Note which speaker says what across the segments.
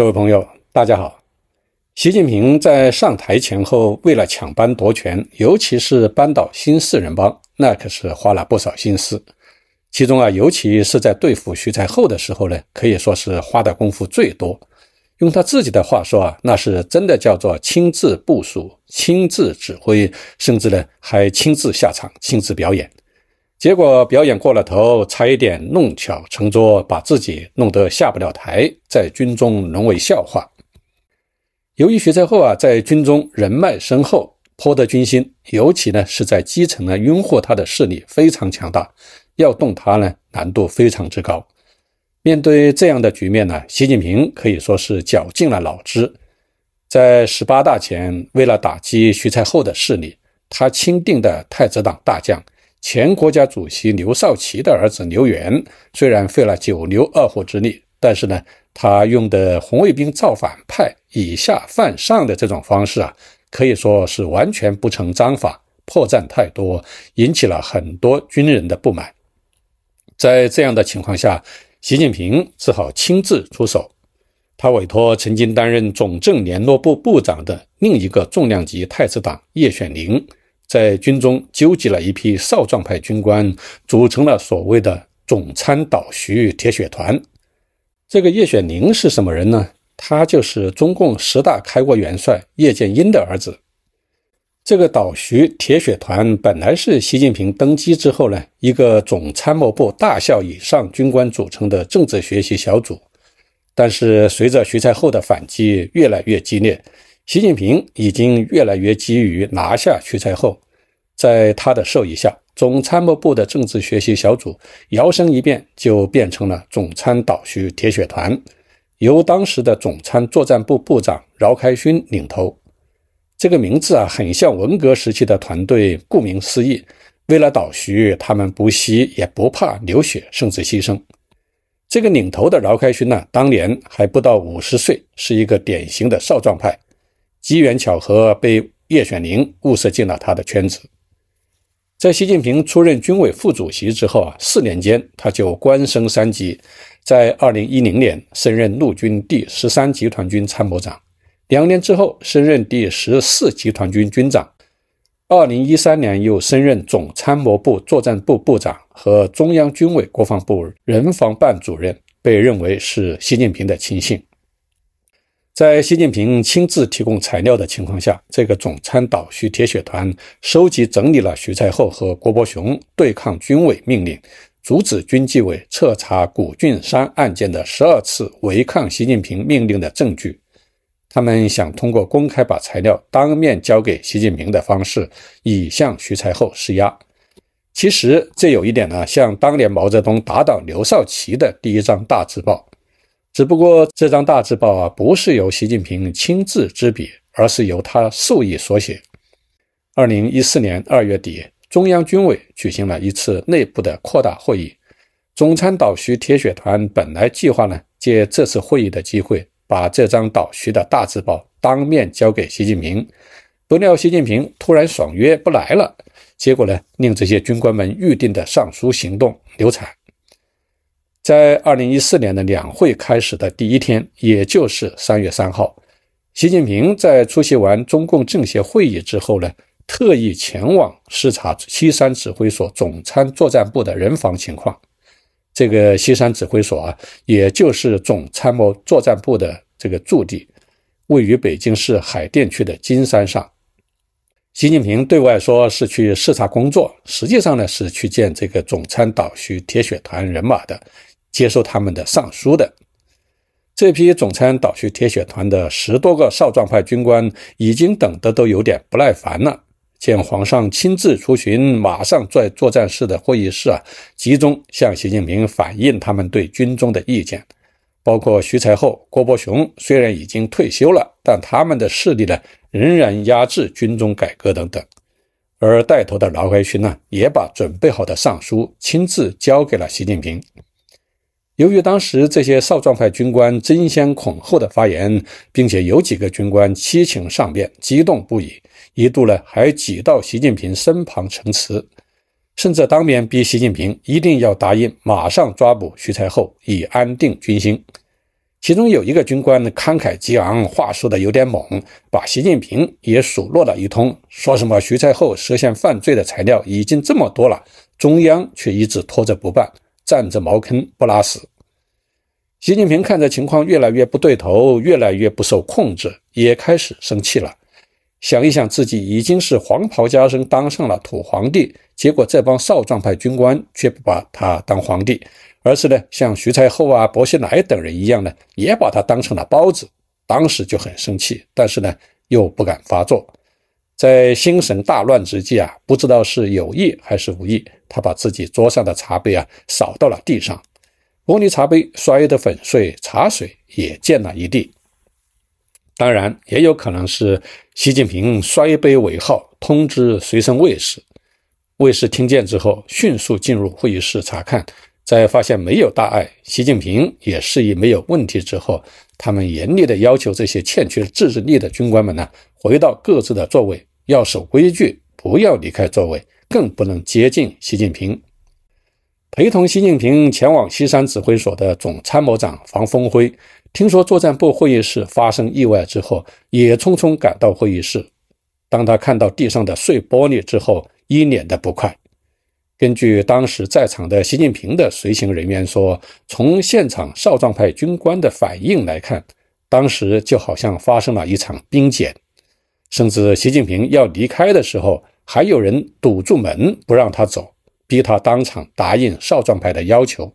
Speaker 1: 各位朋友，大家好。习近平在上台前后，为了抢班夺权，尤其是扳倒新四人帮，那可是花了不少心思。其中啊，尤其是在对付徐才厚的时候呢，可以说是花的功夫最多。用他自己的话说啊，那是真的叫做亲自部署、亲自指挥，甚至呢还亲自下场、亲自表演。结果表演过了头，差一点弄巧成拙，把自己弄得下不了台，在军中沦为笑话。由于徐才厚啊在军中人脉深厚，颇得军心，尤其呢是在基层呢拥护他的势力非常强大，要动他呢难度非常之高。面对这样的局面呢，习近平可以说是绞尽了脑汁。在十八大前，为了打击徐才厚的势力，他钦定的太子党大将。前国家主席刘少奇的儿子刘源，虽然费了九牛二虎之力，但是呢，他用的红卫兵造反派以下犯上的这种方式啊，可以说是完全不成章法，破绽太多，引起了很多军人的不满。在这样的情况下，习近平只好亲自出手，他委托曾经担任总政联络部部长的另一个重量级太子党叶选宁。在军中纠集了一批少壮派军官，组成了所谓的总参导徐铁血团。这个叶选宁是什么人呢？他就是中共十大开国元帅叶剑英的儿子。这个导徐铁血团本来是习近平登基之后呢，一个总参谋部大校以上军官组成的政治学习小组。但是随着徐才厚的反击越来越激烈。习近平已经越来越急于拿下徐才厚，在他的授意下，总参谋部的政治学习小组摇身一变就变成了总参导徐铁血团，由当时的总参作战部部长饶开勋领头。这个名字啊，很像文革时期的团队。顾名思义，为了导徐，他们不惜也不怕流血，甚至牺牲。这个领头的饶开勋呢，当年还不到五十岁，是一个典型的少壮派。机缘巧合，被叶选宁物色进了他的圈子。在习近平出任军委副主席之后啊，四年间他就官升三级，在二零一零年升任陆军第十三集团军参谋长，两年之后升任第十四集团军军长，二零一三年又升任总参谋部作战部部长和中央军委国防部人防办主任，被认为是习近平的亲信。在习近平亲自提供材料的情况下，这个总参导徐铁血团收集整理了徐才厚和郭伯雄对抗军委命令、阻止军纪委彻查谷俊山案件的十二次违抗习近平命令的证据。他们想通过公开把材料当面交给习近平的方式，以向徐才厚施压。其实这有一点呢，像当年毛泽东打倒刘少奇的第一张大字报。只不过这张大字报啊，不是由习近平亲自执笔，而是由他授意所写。二零一四年二月底，中央军委举行了一次内部的扩大会议，总参导徐铁血团本来计划呢，借这次会议的机会，把这张导徐的大字报当面交给习近平。不料习近平突然爽约不来了，结果呢，令这些军官们预定的上书行动流产。在二零一四年的两会开始的第一天，也就是三月三号，习近平在出席完中共政协会议之后呢，特意前往视察西山指挥所总参作战部的人防情况。这个西山指挥所啊，也就是总参谋作战部的这个驻地，位于北京市海淀区的金山上。习近平对外说是去视察工作，实际上呢是去见这个总参导徐铁血团人马的。接受他们的上书的这批总参导去铁血团的十多个少壮派军官已经等得都有点不耐烦了。见皇上亲自出巡，马上在作战室的会议室啊，集中向习近平反映他们对军中的意见，包括徐才厚、郭伯雄虽然已经退休了，但他们的势力呢仍然压制军中改革等等。而带头的劳开勋呢，也把准备好的上书亲自交给了习近平。由于当时这些少壮派军官争先恐后的发言，并且有几个军官七情上变，激动不已，一度呢还挤到习近平身旁陈词，甚至当面逼习近平一定要答应马上抓捕徐才厚，以安定军心。其中有一个军官慷慨激昂，话说的有点猛，把习近平也数落了一通，说什么徐才厚涉嫌犯罪的材料已经这么多了，中央却一直拖着不办。占着茅坑不拉屎。习近平看着情况越来越不对头，越来越不受控制，也开始生气了。想一想，自己已经是黄袍加身，当上了土皇帝，结果这帮少壮派军官却不把他当皇帝，而是呢，像徐才厚啊、薄熙来等人一样呢，也把他当成了包子。当时就很生气，但是呢，又不敢发作。在心神大乱之际啊，不知道是有意还是无意。他把自己桌上的茶杯啊扫到了地上，玻璃茶杯摔得粉碎，茶水也溅了一地。当然，也有可能是习近平摔杯尾号通知随身卫士，卫士听见之后迅速进入会议室查看，在发现没有大碍，习近平也示意没有问题之后，他们严厉的要求这些欠缺自制力的军官们呢，回到各自的座位，要守规矩，不要离开座位。更不能接近习近平。陪同习近平前往西山指挥所的总参谋长房峰辉，听说作战部会议室发生意外之后，也匆匆赶到会议室。当他看到地上的碎玻璃之后，一脸的不快。根据当时在场的习近平的随行人员说，从现场少壮派军官的反应来看，当时就好像发生了一场兵谏。甚至习近平要离开的时候。还有人堵住门不让他走，逼他当场答应少壮派的要求。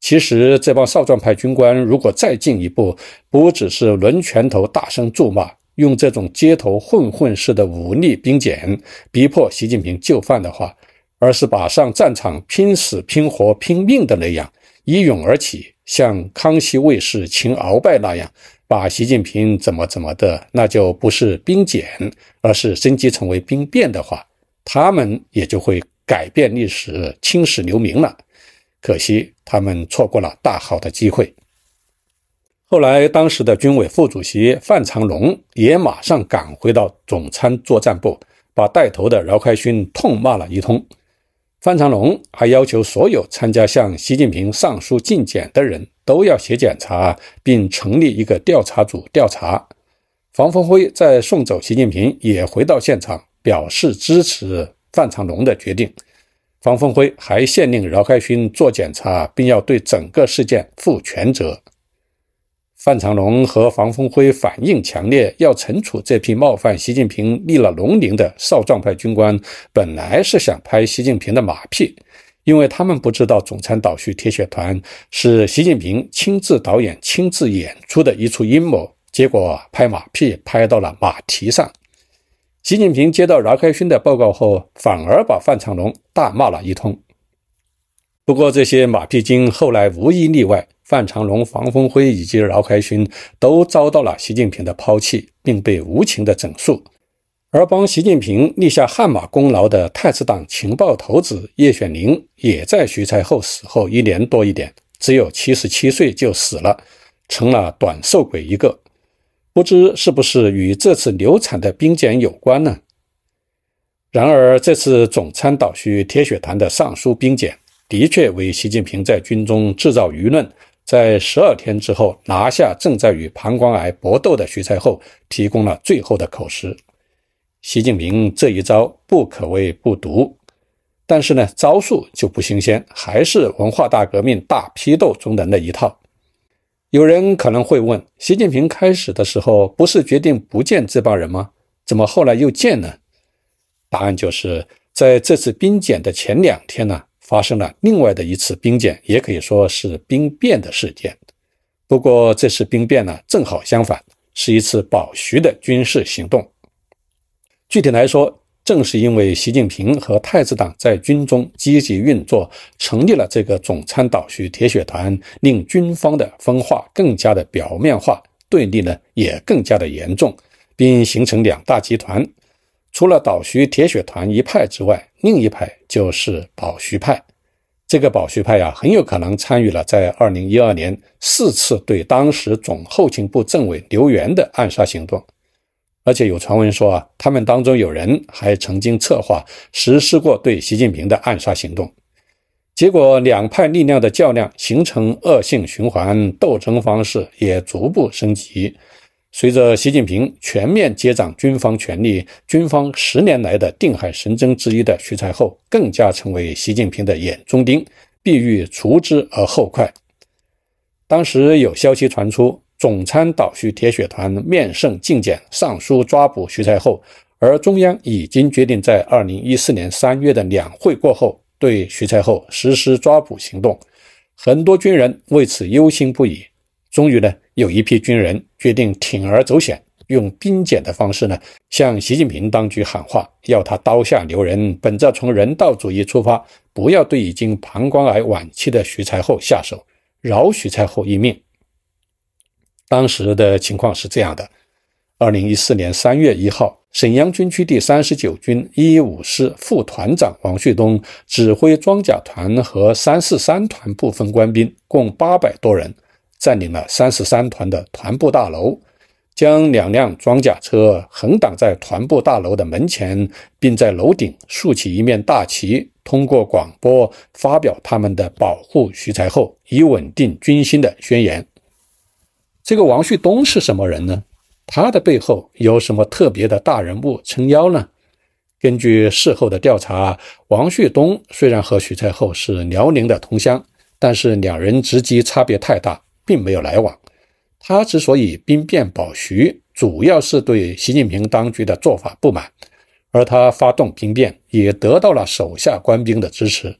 Speaker 1: 其实，这帮少壮派军官如果再进一步，不只是抡拳头大声咒骂，用这种街头混混式的武力兵简逼迫习近平就范的话，而是把上战场拼死拼活拼命的那样一涌而起。像康熙卫士秦鳌拜那样，把习近平怎么怎么的，那就不是兵谏，而是升级成为兵变的话，他们也就会改变历史、青史留名了。可惜他们错过了大好的机会。后来，当时的军委副主席范长龙也马上赶回到总参作战部，把带头的饶开勋痛骂了一通。范长龙还要求所有参加向习近平上书进检的人都要写检查，并成立一个调查组调查。房峰辉在送走习近平，也回到现场表示支持范长龙的决定。房峰辉还限令饶开勋做检查，并要对整个事件负全责。范长龙和房峰辉反应强烈，要惩处这批冒犯习近平立了龙鳞的少壮派军官。本来是想拍习近平的马屁，因为他们不知道总参导叙铁血团是习近平亲自导演、亲自演出的一出阴谋，结果拍马屁拍到了马蹄上。习近平接到饶开勋的报告后，反而把范长龙大骂了一通。不过这些马屁精后来无一例外。范长龙、黄峰辉以及饶开勋都遭到了习近平的抛弃，并被无情的整肃。而帮习近平立下汗马功劳的太子党情报头子叶选宁，也在徐才厚死后一年多一点，只有七十七岁就死了，成了短寿鬼一个。不知是不是与这次流产的兵检有关呢？然而，这次总参导叙铁血团的上书兵检，的确为习近平在军中制造舆论。在十二天之后拿下正在与膀胱癌搏斗的徐才厚，提供了最后的口实。习近平这一招不可谓不毒，但是呢，招数就不新鲜，还是文化大革命大批斗中的那一套。有人可能会问：习近平开始的时候不是决定不见这帮人吗？怎么后来又见了？答案就是在这次兵检的前两天呢。发生了另外的一次兵谏，也可以说是兵变的事件。不过这次兵变呢，正好相反，是一次保徐的军事行动。具体来说，正是因为习近平和太子党在军中积极运作，成立了这个总参导徐铁血团，令军方的分化更加的表面化，对立呢也更加的严重，并形成两大集团。除了倒徐铁血团一派之外，另一派就是保徐派。这个保徐派呀，很有可能参与了在2012年四次对当时总后勤部政委刘源的暗杀行动，而且有传闻说啊，他们当中有人还曾经策划实施过对习近平的暗杀行动。结果，两派力量的较量形成恶性循环，斗争方式也逐步升级。随着习近平全面接掌军方权力，军方十年来的定海神针之一的徐才厚，更加成为习近平的眼中钉，必欲除之而后快。当时有消息传出，总参导叙铁血团面圣进谏，上书抓捕徐才厚，而中央已经决定在二零一四年三月的两会过后，对徐才厚实施抓捕行动，很多军人为此忧心不已。终于呢，有一批军人决定铤而走险，用兵谏的方式呢，向习近平当局喊话，要他刀下留人，本着从人道主义出发，不要对已经膀胱癌晚期的徐才厚下手，饶徐才厚一命。当时的情况是这样的：，二零一四年三月一号，沈阳军区第三十九军一五师副团长王旭东指挥装甲团和三四三团部分官兵，共八百多人。占领了三十三团的团部大楼，将两辆装甲车横挡在团部大楼的门前，并在楼顶竖起一面大旗，通过广播发表他们的保护徐才厚以稳定军心的宣言。这个王旭东是什么人呢？他的背后有什么特别的大人物撑腰呢？根据事后的调查，王旭东虽然和徐才厚是辽宁的同乡，但是两人职级差别太大。并没有来往。他之所以兵变保徐，主要是对习近平当局的做法不满，而他发动兵变也得到了手下官兵的支持。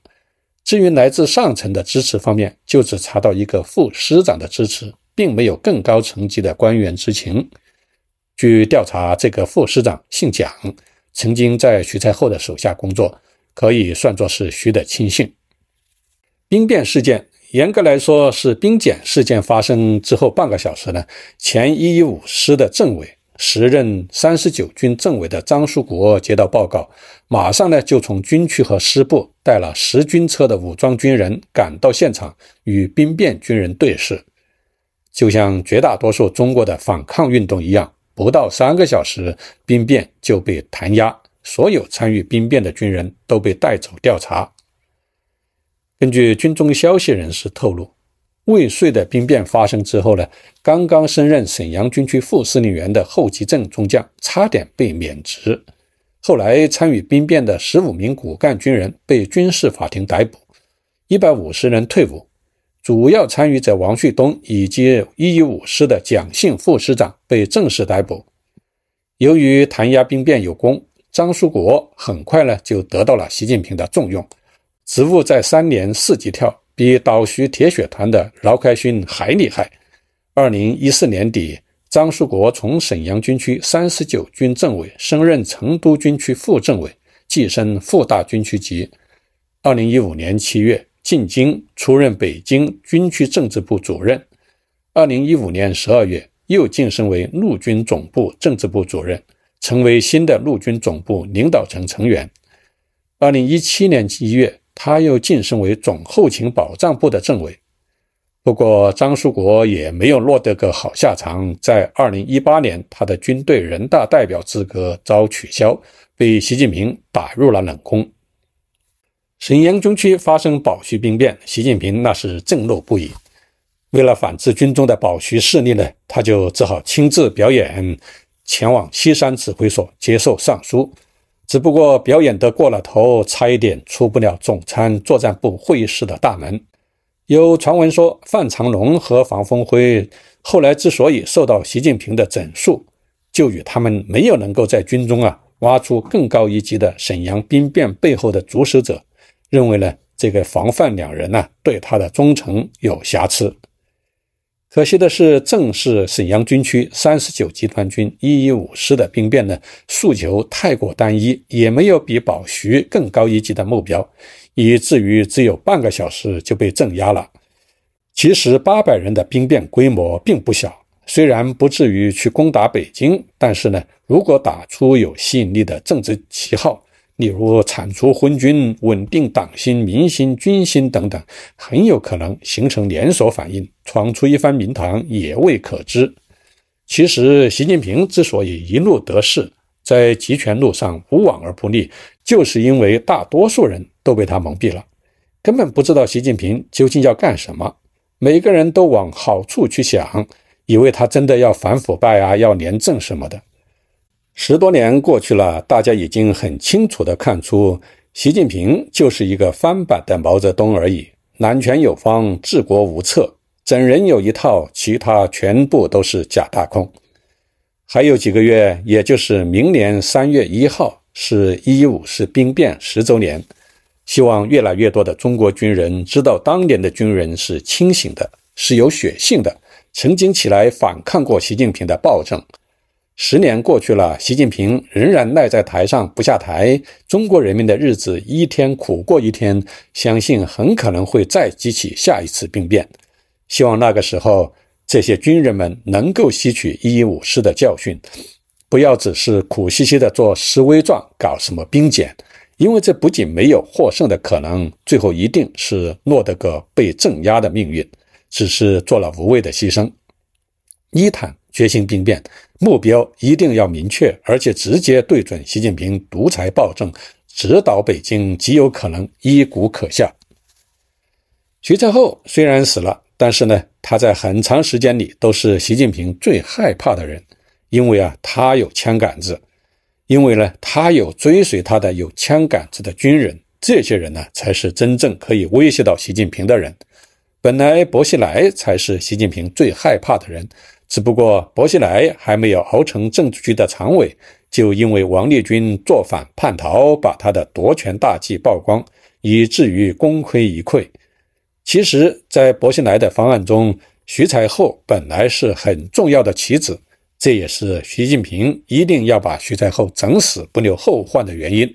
Speaker 1: 至于来自上层的支持方面，就只查到一个副师长的支持，并没有更高层级的官员知情。据调查，这个副师长姓蒋，曾经在徐才厚的手下工作，可以算作是徐的亲信。兵变事件。严格来说，是兵检事件发生之后半个小时呢。前一五师的政委，时任三十九军政委的张树国接到报告，马上呢就从军区和师部带了十军车的武装军人赶到现场，与兵变军人对视。就像绝大多数中国的反抗运动一样，不到三个小时，兵变就被弹压，所有参与兵变的军人都被带走调查。根据军中消息人士透露，未遂的兵变发生之后呢，刚刚升任沈阳军区副司令员的后吉正中将差点被免职。后来，参与兵变的十五名骨干军人被军事法庭逮捕，一百五十人退伍。主要参与者王旭东以及一一五师的蒋姓副师长被正式逮捕。由于弹压兵变有功，张书国很快呢就得到了习近平的重用。职务在三年四级跳，比岛徐铁血团的饶开勋还厉害。二零一四年底，张树国从沈阳军区三十九军政委升任成都军区副政委，晋升副大军区级。二零一五年七月进京，出任北京军区政治部主任。二零一五年十二月，又晋升为陆军总部政治部主任，成为新的陆军总部领导层成员。二零一七年一月。他又晋升为总后勤保障部的政委，不过张树国也没有落得个好下场。在二零一八年，他的军队人大代表资格遭取消，被习近平打入了冷宫。沈阳军区发生保徐兵变，习近平那是震怒不已。为了反制军中的保徐势力呢，他就只好亲自表演，前往西山指挥所接受上书。只不过表演得过了头，差一点出不了总参作战部会议室的大门。有传闻说，范长龙和房峰辉后来之所以受到习近平的整肃，就与他们没有能够在军中啊挖出更高一级的沈阳兵变背后的主使者，认为呢这个房范两人呢对他的忠诚有瑕疵。可惜的是，正是沈阳军区三十九集团军一一五师的兵变呢，诉求太过单一，也没有比保徐更高一级的目标，以至于只有半个小时就被镇压了。其实八百人的兵变规模并不小，虽然不至于去攻打北京，但是呢，如果打出有吸引力的政治旗号。例如铲除昏君，稳定党心、民心、军心等等，很有可能形成连锁反应，闯出一番名堂也未可知。其实，习近平之所以一路得势，在集权路上无往而不利，就是因为大多数人都被他蒙蔽了，根本不知道习近平究竟要干什么。每个人都往好处去想，以为他真的要反腐败啊，要廉政什么的。十多年过去了，大家已经很清楚地看出，习近平就是一个翻版的毛泽东而已。南权有方，治国无策，整人有一套，其他全部都是假大空。还有几个月，也就是明年三月一号，是一五式兵变十周年。希望越来越多的中国军人知道，当年的军人是清醒的，是有血性的，曾经起来反抗过习近平的暴政。十年过去了，习近平仍然赖在台上不下台，中国人民的日子一天苦过一天，相信很可能会再激起下一次兵变。希望那个时候，这些军人们能够吸取“一一五”师的教训，不要只是苦兮兮的做示威状，搞什么兵检，因为这不仅没有获胜的可能，最后一定是落得个被镇压的命运，只是做了无谓的牺牲。伊坦。决心兵变，目标一定要明确，而且直接对准习近平独裁暴政，指导北京极有可能一鼓可下。徐才厚虽然死了，但是呢，他在很长时间里都是习近平最害怕的人，因为啊，他有枪杆子，因为呢，他有追随他的有枪杆子的军人，这些人呢，才是真正可以威胁到习近平的人。本来薄熙来才是习近平最害怕的人。只不过薄熙来还没有熬成政治局的常委，就因为王立军作反叛逃，把他的夺权大计曝光，以至于功亏一篑。其实，在薄熙来的方案中，徐才厚本来是很重要的棋子，这也是习近平一定要把徐才厚整死不留后患的原因。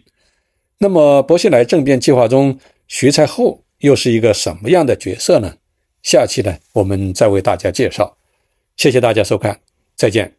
Speaker 1: 那么，薄熙来政变计划中，徐才厚又是一个什么样的角色呢？下期呢，我们再为大家介绍。谢谢大家收看，再见。